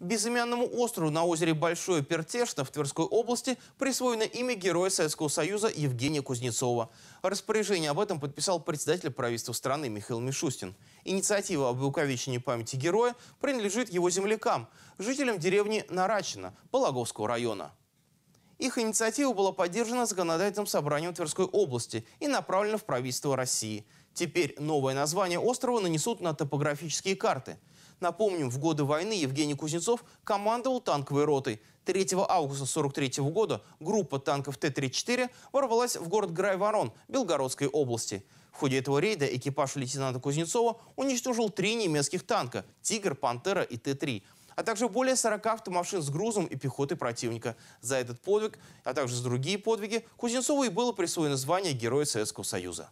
Безымянному острову на озере Большое Пертешно в Тверской области присвоено имя Героя Советского Союза Евгения Кузнецова. Распоряжение об этом подписал председатель правительства страны Михаил Мишустин. Инициатива об увековечении памяти героя принадлежит его землякам, жителям деревни Нарачино Пологовского района. Их инициатива была поддержана законодательным собранием Тверской области и направлена в правительство России. Теперь новое название острова нанесут на топографические карты – Напомним, в годы войны Евгений Кузнецов командовал танковой ротой. 3 августа 1943 года группа танков Т-34 ворвалась в город Грайворон Белгородской области. В ходе этого рейда экипаж лейтенанта Кузнецова уничтожил три немецких танка «Тигр», «Пантера» и Т-3 а также более 40 автомашин с грузом и пехотой противника. За этот подвиг, а также за другие подвиги, Кузнецову и было присвоено звание Героя Советского Союза.